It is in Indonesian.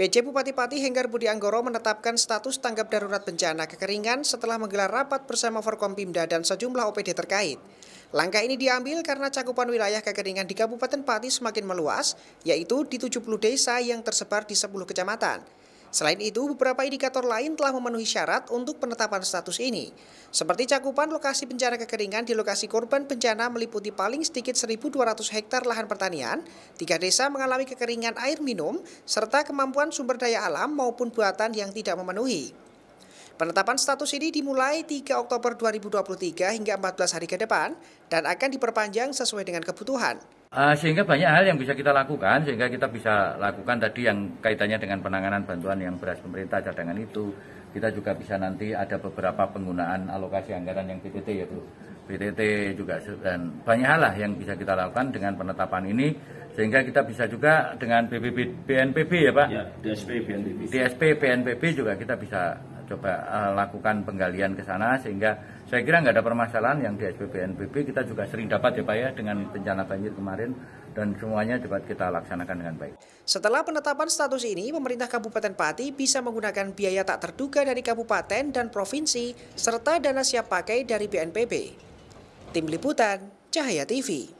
PJ Bupati Pati Henggar Budi Anggoro menetapkan status tanggap darurat bencana kekeringan setelah menggelar rapat bersama Forkompimda dan sejumlah OPD terkait. Langkah ini diambil karena cakupan wilayah kekeringan di Kabupaten Pati semakin meluas, yaitu di 70 desa yang tersebar di 10 kecamatan. Selain itu, beberapa indikator lain telah memenuhi syarat untuk penetapan status ini, seperti cakupan lokasi bencana kekeringan di lokasi korban bencana meliputi paling sedikit 1.200 hektar lahan pertanian, tiga desa mengalami kekeringan air minum, serta kemampuan sumber daya alam maupun buatan yang tidak memenuhi. Penetapan status ini dimulai 3 Oktober 2023 hingga 14 hari ke depan dan akan diperpanjang sesuai dengan kebutuhan. Eh, sehingga banyak hal yang bisa kita lakukan, sehingga kita bisa lakukan tadi yang kaitannya dengan penanganan bantuan yang beras pemerintah cadangan itu. Kita juga bisa nanti ada beberapa penggunaan alokasi anggaran yang PTT yaitu BTT juga dan banyak hal lah yang bisa kita lakukan dengan penetapan ini sehingga kita bisa juga dengan BNPB ya Pak. Ya, DSP BNPB. DSP BNPB juga kita bisa coba uh, lakukan penggalian ke sana sehingga saya kira nggak ada permasalahan yang di SPBNPB kita juga sering dapat ya Pak ya dengan bencana banjir kemarin dan semuanya dapat kita laksanakan dengan baik. Setelah penetapan status ini, pemerintah Kabupaten Pati bisa menggunakan biaya tak terduga dari kabupaten dan provinsi serta dana siap pakai dari BNPB. Tim Liputan, Cahaya TV.